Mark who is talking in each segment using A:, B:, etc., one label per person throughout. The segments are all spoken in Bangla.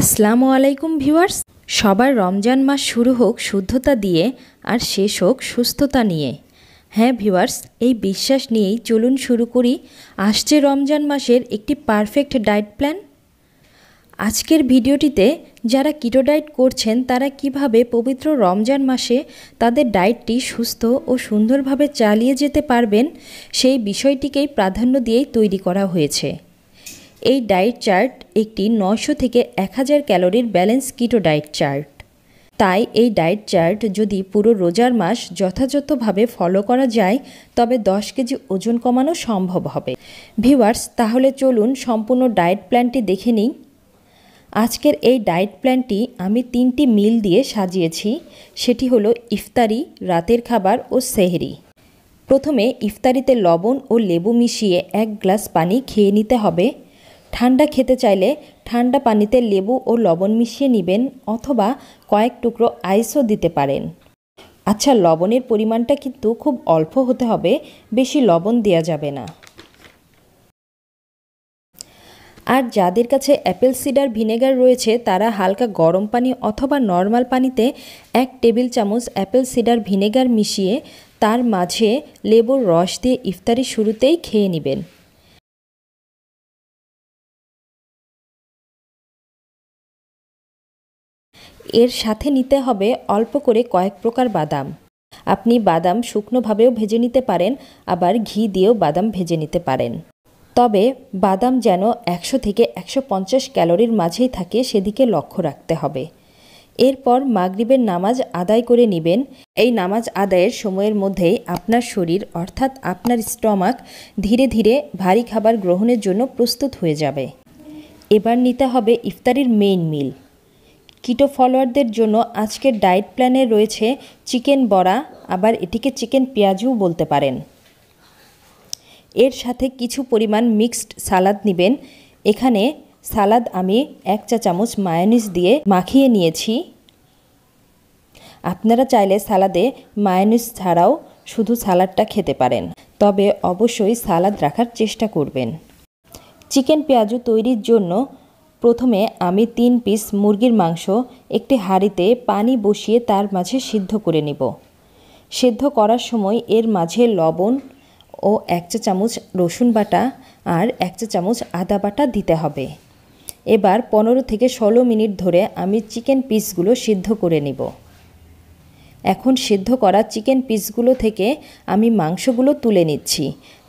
A: আসসালামু আলাইকুম ভিউয়ার্স সবার রমজান মাস শুরু হোক শুদ্ধতা দিয়ে আর শেষ হোক সুস্থতা নিয়ে হ্যাঁ ভিউয়ার্স এই বিশ্বাস নিয়েই চলুন শুরু করি আসছে রমজান মাসের একটি পারফেক্ট ডায়েট প্ল্যান আজকের ভিডিওটিতে যারা কিটো ডায়েট করছেন তারা কিভাবে পবিত্র রমজান মাসে তাদের ডায়েটটি সুস্থ ও সুন্দরভাবে চালিয়ে যেতে পারবেন সেই বিষয়টিকেই প্রাধান্য দিয়েই তৈরি করা হয়েছে এই ডায়েট চার্ট একটি নশো থেকে এক হাজার ক্যালোরির ব্যালেন্স কিটো ডায়েট চার্ট তাই এই ডায়েট চার্ট যদি পুরো রোজার মাস যথাযথভাবে ফলো করা যায় তবে দশ কেজি ওজন কমানো সম্ভব হবে ভিউয়ার্স তাহলে চলুন সম্পূর্ণ ডায়েট প্ল্যানটি দেখে নিই আজকের এই ডায়েট প্ল্যানটি আমি তিনটি মিল দিয়ে সাজিয়েছি সেটি হলো ইফতারি রাতের খাবার ও সেহরি প্রথমে ইফতারিতে লবণ ও লেবু মিশিয়ে এক গ্লাস পানি খেয়ে নিতে হবে ঠান্ডা খেতে চাইলে ঠান্ডা পানিতে লেবু ও লবণ মিশিয়ে নেবেন অথবা কয়েক টুকরো আইসও দিতে পারেন আচ্ছা লবণের পরিমাণটা কিন্তু খুব অল্প হতে হবে বেশি লবণ দেওয়া যাবে না আর যাদের কাছে অ্যাপেল সিডার ভিনেগার রয়েছে তারা হালকা গরম পানি অথবা নর্মাল পানিতে এক টেবিল চামচ অ্যাপেল সিডার ভিনেগার মিশিয়ে তার মাঝে লেবুর রস দিয়ে ইফতারি শুরুতেই খেয়ে নেবেন এর সাথে নিতে হবে অল্প করে কয়েক প্রকার বাদাম আপনি বাদাম শুকনোভাবেও ভেজে নিতে পারেন আবার ঘি দিয়েও বাদাম ভেজে নিতে পারেন তবে বাদাম যেন একশো থেকে একশো পঞ্চাশ ক্যালোরির মাঝেই থাকে সেদিকে লক্ষ্য রাখতে হবে এরপর মাগরিবের নামাজ আদায় করে নেবেন এই নামাজ আদায়ের সময়ের মধ্যেই আপনার শরীর অর্থাৎ আপনার স্টমাক ধীরে ধীরে ভারী খাবার গ্রহণের জন্য প্রস্তুত হয়ে যাবে এবার নিতে হবে ইফতারির মেইন মিল কিটো ফলোয়ারদের জন্য আজকের ডায়েট প্ল্যানে রয়েছে চিকেন বড়া আবার এটিকে চিকেন পেঁয়াজও বলতে পারেন এর সাথে কিছু পরিমাণ মিক্সড সালাদ নেবেন এখানে সালাদ আমি এক চা চামচ মায়োনিস দিয়ে মাখিয়ে নিয়েছি আপনারা চাইলে সালাদে মায়োনিস ছাড়াও শুধু সালাদটা খেতে পারেন তবে অবশ্যই সালাদ রাখার চেষ্টা করবেন চিকেন পেঁয়াজু তৈরির জন্য প্রথমে আমি তিন পিস মুরগির মাংস একটি হাঁড়িতে পানি বসিয়ে তার মাঝে সিদ্ধ করে নিব সিদ্ধ করার সময় এর মাঝে লবণ ও এক চা চামচ রসুন বাটা আর এক চা চামচ আদা বাটা দিতে হবে এবার পনেরো থেকে ষোলো মিনিট ধরে আমি চিকেন পিসগুলো সিদ্ধ করে নিব এখন সিদ্ধ করা চিকেন পিসগুলো থেকে আমি মাংসগুলো তুলে নিচ্ছি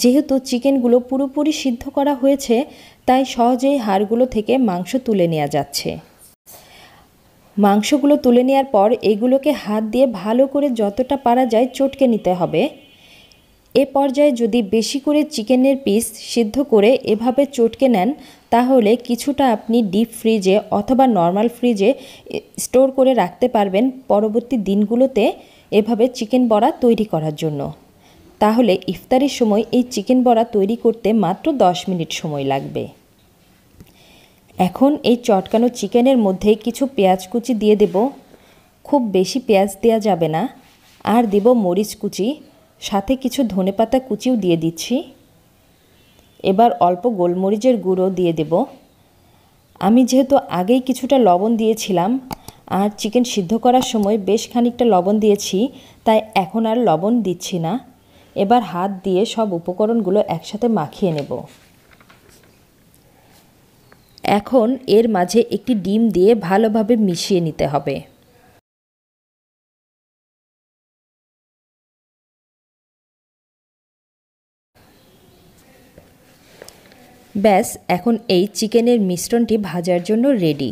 A: যেহেতু চিকেনগুলো পুরোপুরি সিদ্ধ করা হয়েছে তাই সহজেই হাড়গুলো থেকে মাংস তুলে নেওয়া যাচ্ছে মাংসগুলো তুলে নেওয়ার পর এগুলোকে হাত দিয়ে ভালো করে যতটা পারা যায় চটকে নিতে হবে এ পর্যায়ে যদি বেশি করে চিকেনের পিস সিদ্ধ করে এভাবে চটকে নেন তাহলে কিছুটা আপনি ডিপ ফ্রিজে অথবা নর্মাল ফ্রিজে স্টোর করে রাখতে পারবেন পরবর্তী দিনগুলোতে এভাবে চিকেন বড়া তৈরি করার জন্য তাহলে ইফতারির সময় এই চিকেন বড়া তৈরি করতে মাত্র দশ মিনিট সময় লাগবে এখন এই চটকানো চিকেনের মধ্যে কিছু পেঁয়াজ কুচি দিয়ে দেব খুব বেশি পেঁয়াজ দেওয়া যাবে না আর দেব মরিচ কুচি সাথে কিছু ধনেপাতা কুচিও দিয়ে দিচ্ছি এবার অল্প গোলমরিচের গুঁড়ো দিয়ে দেব আমি যেহেতু আগেই কিছুটা লবণ দিয়েছিলাম আর চিকেন সিদ্ধ করার সময় বেশ খানিকটা লবণ দিয়েছি তাই এখন আর লবণ দিচ্ছি না এবার হাত দিয়ে সব উপকরণগুলো একসাথে মাখিয়ে নেব এখন এর মাঝে একটি ডিম দিয়ে ভালোভাবে মিশিয়ে নিতে হবে ব্যাস এখন এই চিকেনের মিশ্রণটি ভাজার জন্য রেডি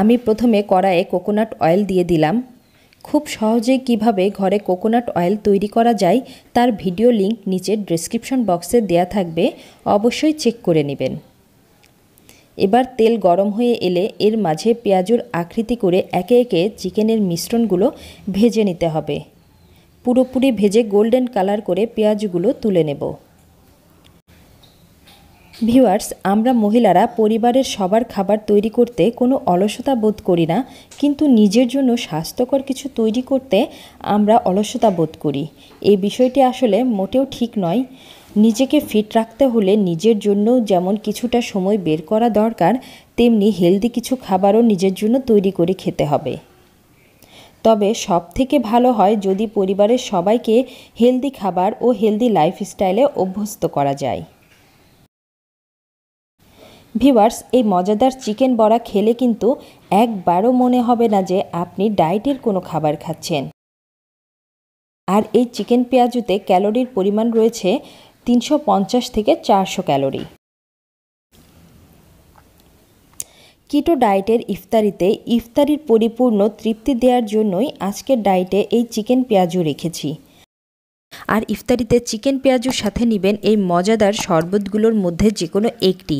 A: আমি প্রথমে কড়ায়ে কোকোনাট অয়েল দিয়ে দিলাম খুব সহজে কিভাবে ঘরে কোকোনাট অয়েল তৈরি করা যায় তার ভিডিও লিংক নিচের ডেসক্রিপশন বক্সে দেয়া থাকবে অবশ্যই চেক করে নেবেন এবার তেল গরম হয়ে এলে এর মাঝে পেঁয়াজুর আকৃতি করে একে একে চিকেনের মিশ্রণগুলো ভেজে নিতে হবে পুরোপুরি ভেজে গোল্ডেন কালার করে পেঁয়াজগুলো তুলে নেব ভিউয়ার্স আমরা মহিলারা পরিবারের সবার খাবার তৈরি করতে কোনো অলসতা বোধ করি না কিন্তু নিজের জন্য স্বাস্থ্যকর কিছু তৈরি করতে আমরা অলসতা বোধ করি এই বিষয়টি আসলে মোটেও ঠিক নয় নিজেকে ফিট রাখতে হলে নিজের জন্যও যেমন কিছুটা সময় বের করা দরকার তেমনি হেলদি কিছু খাবারও নিজের জন্য তৈরি করে খেতে হবে তবে সব থেকে ভালো হয় যদি পরিবারের সবাইকে হেলদি খাবার ও হেলদি লাইফস্টাইলে অভ্যস্ত করা যায় ভিভার্স এই মজাদার চিকেন বড়া খেলে কিন্তু একবারও মনে হবে না যে আপনি ডায়েটের কোনো খাবার খাচ্ছেন আর এই চিকেন পেঁয়াজুতে ক্যালোরির পরিমাণ রয়েছে তিনশো থেকে চারশো ক্যালোরি কিটো ডায়েটের ইফতারিতে ইফতারির পরিপূর্ণ তৃপ্তি দেওয়ার জন্যই আজকের ডায়েটে এই চিকেন পেঁয়াজু রেখেছি আর ইফতারিতে চিকেন পেঁয়াজুর সাথে নেবেন এই মজাদার শরবতগুলোর মধ্যে যে কোনো একটি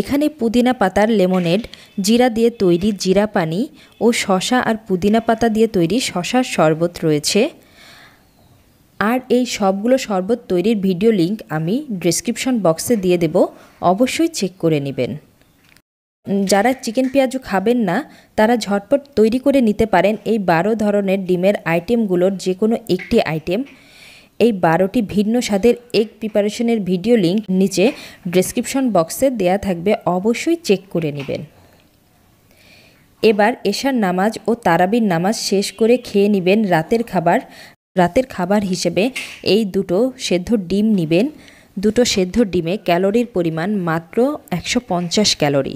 A: এখানে পুদিনা পাতার লেমনেড জিরা দিয়ে তৈরি জিরা পানি ও শশা আর পুদিনা পাতা দিয়ে তৈরি শশার শরবত রয়েছে আর এই সবগুলো শরবত তৈরির ভিডিও লিংক আমি ডিসক্রিপশন বক্সে দিয়ে দেব অবশ্যই চেক করে নেবেন যারা চিকেন পেঁয়াজু খাবেন না তারা ঝটপট তৈরি করে নিতে পারেন এই বারো ধরনের ডিমের আইটেমগুলোর যে কোনো একটি আইটেম এই বারোটি ভিন্ন স্বাদের এগ প্রিপারেশনের ভিডিও লিংক নিচে ডিসক্রিপশন বক্সে দেয়া থাকবে অবশ্যই চেক করে নেবেন এবার এশার নামাজ ও তারাবির নামাজ শেষ করে খেয়ে নেবেন রাতের খাবার রাতের খাবার হিসেবে এই দুটো সেদ্ধ ডিম নেবেন দুটো সেদ্ধ ডিমে ক্যালোরির পরিমাণ মাত্র একশো ক্যালোরি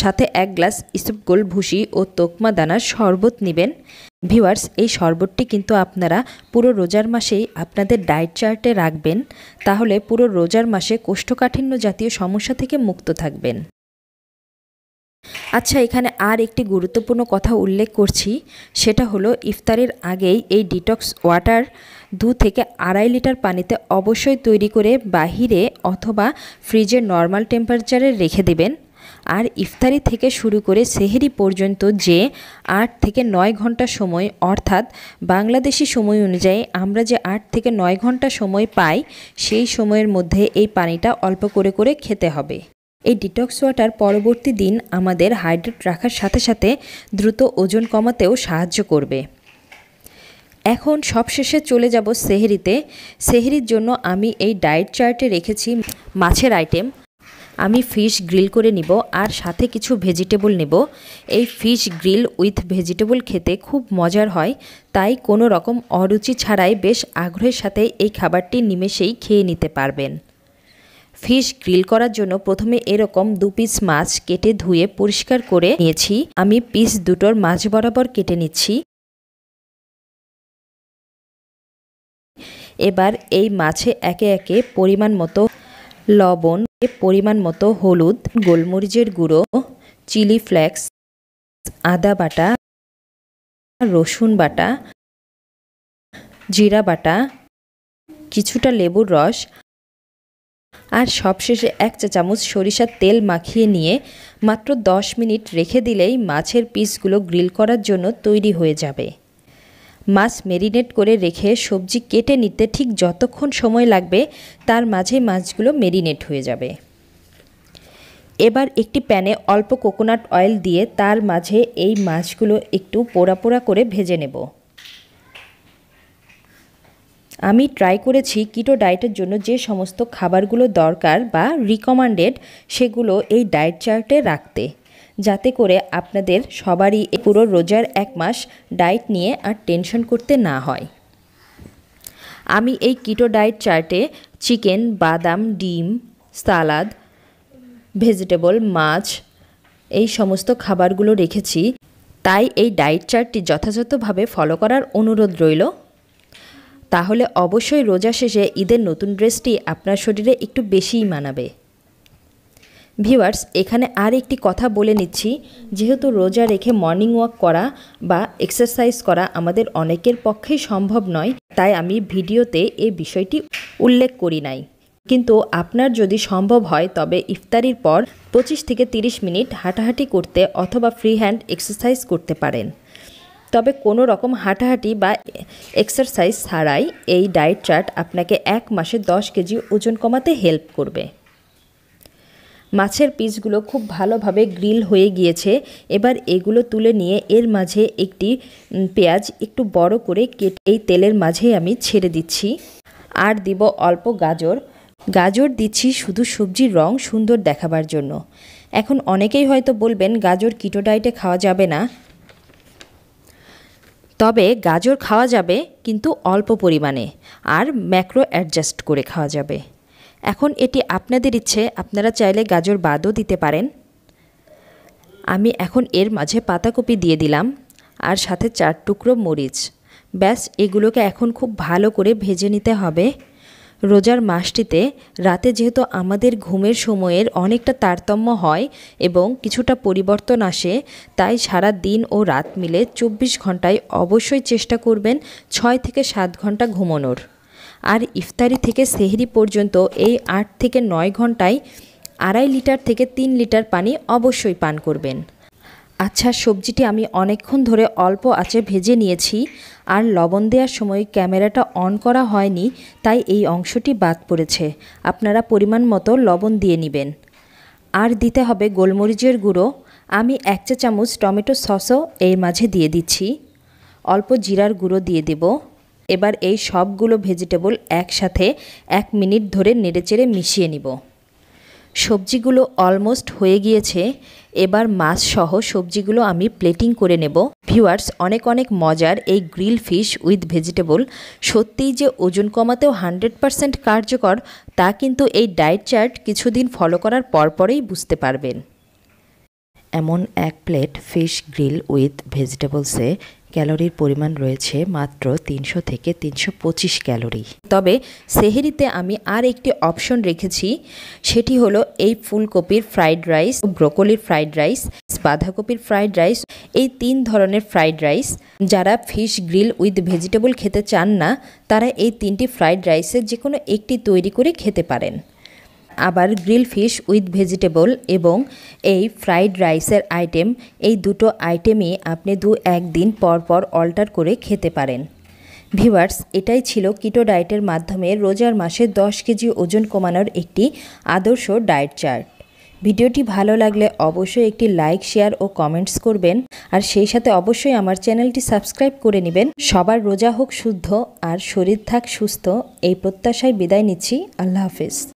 A: সাথে এক গ্লাস ইসবগোল ভুসি ও তোকমা দানার শরবত নেবেন ভিওয়ার্স এই শরবতটি কিন্তু আপনারা পুরো রোজার মাসেই আপনাদের ডায়েট চার্টে রাখবেন তাহলে পুরো রোজার মাসে কোষ্ঠকাঠিন্য জাতীয় সমস্যা থেকে মুক্ত থাকবেন আচ্ছা এখানে আর একটি গুরুত্বপূর্ণ কথা উল্লেখ করছি সেটা হলো ইফতারের আগেই এই ডিটক্স ওয়াটার দু থেকে আড়াই লিটার পানিতে অবশ্যই তৈরি করে বাহিরে অথবা ফ্রিজে নর্মাল টেম্পারেচারে রেখে দেবেন আর ইফতারি থেকে শুরু করে সেহেরি পর্যন্ত যে আট থেকে নয় ঘন্টা সময় অর্থাৎ বাংলাদেশি সময় অনুযায়ী আমরা যে আট থেকে নয় ঘন্টা সময় পাই সেই সময়ের মধ্যে এই পানিটা অল্প করে করে খেতে হবে এই ডিটক্স ওয়াটার পরবর্তী দিন আমাদের হাইড্রেট রাখার সাথে সাথে দ্রুত ওজন কমাতেও সাহায্য করবে এখন সবশেষে চলে যাব সেহেরিতে সেহেরির জন্য আমি এই ডায়েট চার্টে রেখেছি মাছের আইটেম আমি ফিশ গ্রিল করে নিব আর সাথে কিছু ভেজিটেবল নেব এই ফিশ গ্রিল উইথ ভেজিটেবল খেতে খুব মজার হয় তাই কোনো রকম অরুচি ছাড়াই বেশ আগ্রহের সাথে এই খাবারটি নিমেষেই খেয়ে নিতে পারবেন ফিশ গ্রিল করার জন্য প্রথমে এরকম দু পিস মাছ কেটে ধুয়ে পরিষ্কার করে নিয়েছি আমি পিস দুটোর মাছ বরাবর কেটে নিচ্ছি এবার এই মাছে একে একে পরিমাণ মতো লবণ পরিমাণ মতো হলুদ গোলমরিচের গুঁড়ো চিলি ফ্লেক্স আদা বাটা রসুন বাটা জিরা বাটা কিছুটা লেবুর রস আর সবশেষে এক চা চামচ সরিষার তেল মাখিয়ে নিয়ে মাত্র 10 মিনিট রেখে দিলেই মাছের পিসগুলো গ্রিল করার জন্য তৈরি হয়ে যাবে মাছ মেরিনেট করে রেখে সবজি কেটে নিতে ঠিক যতক্ষণ সময় লাগবে তার মাঝে মাছগুলো মেরিনেট হয়ে যাবে এবার একটি প্যানে অল্প কোকোনাট অয়েল দিয়ে তার মাঝে এই মাছগুলো একটু পোড়া পোড়া করে ভেজে নেব আমি ট্রাই করেছি কিটো ডায়েটের জন্য যে সমস্ত খাবারগুলো দরকার বা রিকমান্ডেড সেগুলো এই ডায়েট চার্টে রাখতে যাতে করে আপনাদের সবারই পুরো রোজার এক মাস ডায়েট নিয়ে আর টেনশন করতে না হয় আমি এই কিটো ডায়েট চার্টে চিকেন বাদাম ডিম সালাদ ভেজিটেবল মাছ এই সমস্ত খাবারগুলো রেখেছি তাই এই ডায়েট চার্টটি যথাযথভাবে ফলো করার অনুরোধ রইল তাহলে অবশ্যই রোজা শেষে ঈদের নতুন ড্রেসটি আপনার শরীরে একটু বেশিই মানাবে ভিউয়ার্স এখানে আর একটি কথা বলে নিচ্ছি যেহেতু রোজা রেখে মর্নিং ওয়াক করা বা এক্সারসাইজ করা আমাদের অনেকের পক্ষেই সম্ভব নয় তাই আমি ভিডিওতে এই বিষয়টি উল্লেখ করি নাই কিন্তু আপনার যদি সম্ভব হয় তবে ইফতারির পর পঁচিশ থেকে ৩০ মিনিট হাঁটাহাঁটি করতে অথবা ফ্রি হ্যান্ড এক্সারসাইজ করতে পারেন তবে কোনো রকম হাঁটাহাঁটি বা এক্সারসাইজ ছাড়াই এই ডায়েট চার্ট আপনাকে এক মাসে 10 কেজি ওজন কমাতে হেল্প করবে মাছের পিসগুলো খুব ভালোভাবে গ্রিল হয়ে গিয়েছে এবার এগুলো তুলে নিয়ে এর মাঝে একটি পেঁয়াজ একটু বড় করে কেটে এই তেলের মাঝে আমি ছেড়ে দিচ্ছি আর দিব অল্প গাজর গাজর দিচ্ছি শুধু সবজির রং সুন্দর দেখাবার জন্য এখন অনেকেই হয়তো বলবেন গাজর কিটো ডায়েটে খাওয়া যাবে না তবে গাজর খাওয়া যাবে কিন্তু অল্প পরিমাণে আর ম্যাক্রো অ্যাডজাস্ট করে খাওয়া যাবে এখন এটি আপনাদের ইচ্ছে আপনারা চাইলে গাজর বাদও দিতে পারেন আমি এখন এর মাঝে পাতাকপি দিয়ে দিলাম আর সাথে চার টুকরো মরিচ ব্যাস এগুলোকে এখন খুব ভালো করে ভেজে নিতে হবে রোজার মাসটিতে রাতে যেহেতু আমাদের ঘুমের সময়ের অনেকটা তারতম্য হয় এবং কিছুটা পরিবর্তন আসে তাই সারা দিন ও রাত মিলে চব্বিশ ঘন্টায় অবশ্যই চেষ্টা করবেন ছয় থেকে সাত ঘন্টা ঘুমানোর আর ইফতারি থেকে সেহরি পর্যন্ত এই আট থেকে নয় ঘন্টায় আড়াই লিটার থেকে তিন লিটার পানি অবশ্যই পান করবেন আচ্ছা সবজিটি আমি অনেকক্ষণ ধরে অল্প আঁচে ভেজে নিয়েছি আর লবণ দেওয়ার সময় ক্যামেরাটা অন করা হয়নি তাই এই অংশটি বাদ পড়েছে আপনারা পরিমাণ মতো লবণ দিয়ে নেবেন আর দিতে হবে গোলমরিচের গুঁড়ো আমি এক চা চামচ টমেটো সসও এর মাঝে দিয়ে দিচ্ছি অল্প জিরার গুঁড়ো দিয়ে দেব এবার এই সবগুলো ভেজিটেবল একসাথে এক মিনিট ধরে নেড়েচেড়ে মিশিয়ে নিব সবজিগুলো অলমোস্ট হয়ে গিয়েছে এবার মাছ সহ সবজিগুলো আমি প্লেটিং করে নেব ভিউয়ার্স অনেক অনেক মজার এই গ্রিল ফিশ উইথ ভেজিটেবল সত্যিই যে ওজন কমাতেও হান্ড্রেড পারসেন্ট কার্যকর তা কিন্তু এই ডায়েট চার্ট কিছুদিন ফলো করার পরপরেই বুঝতে পারবেন এমন এক প্লেট ফিশ গ্রিল উইথ ভেজিটেবলসে ক্যালোরির পরিমাণ রয়েছে মাত্র তিনশো থেকে তিনশো পঁচিশ ক্যালোরি তবে সেহেরিতে আমি আর একটি অপশন রেখেছি সেটি হলো এই ফুলকপির ফ্রাইড রাইস ব্রোকলির ফ্রাইড রাইস বাঁধাকপির ফ্রাইড রাইস এই তিন ধরনের ফ্রাইড রাইস যারা ফিশ গ্রিল উইথ ভেজিটেবল খেতে চান না তারা এই তিনটি ফ্রাইড রাইসের যে কোনো একটি তৈরি করে খেতে পারেন আবার গ্রিল ফিশ উইথ ভেজিটেবল এবং এই ফ্রাইড রাইসের আইটেম এই দুটো আইটেমই আপনি দু একদিন পর পর অল্টার করে খেতে পারেন ভিওয়ার্স এটাই ছিল কিটো ডায়েটের মাধ্যমে রোজার মাসে 10 কেজি ওজন কমানোর একটি আদর্শ ডায়েট চার্ট ভিডিওটি ভালো লাগলে অবশ্যই একটি লাইক শেয়ার ও কমেন্টস করবেন আর সেই সাথে অবশ্যই আমার চ্যানেলটি সাবস্ক্রাইব করে নেবেন সবার রোজা হোক শুদ্ধ আর শরীর থাক সুস্থ এই প্রত্যাশায় বিদায় নিচ্ছি আল্লাহ হাফেজ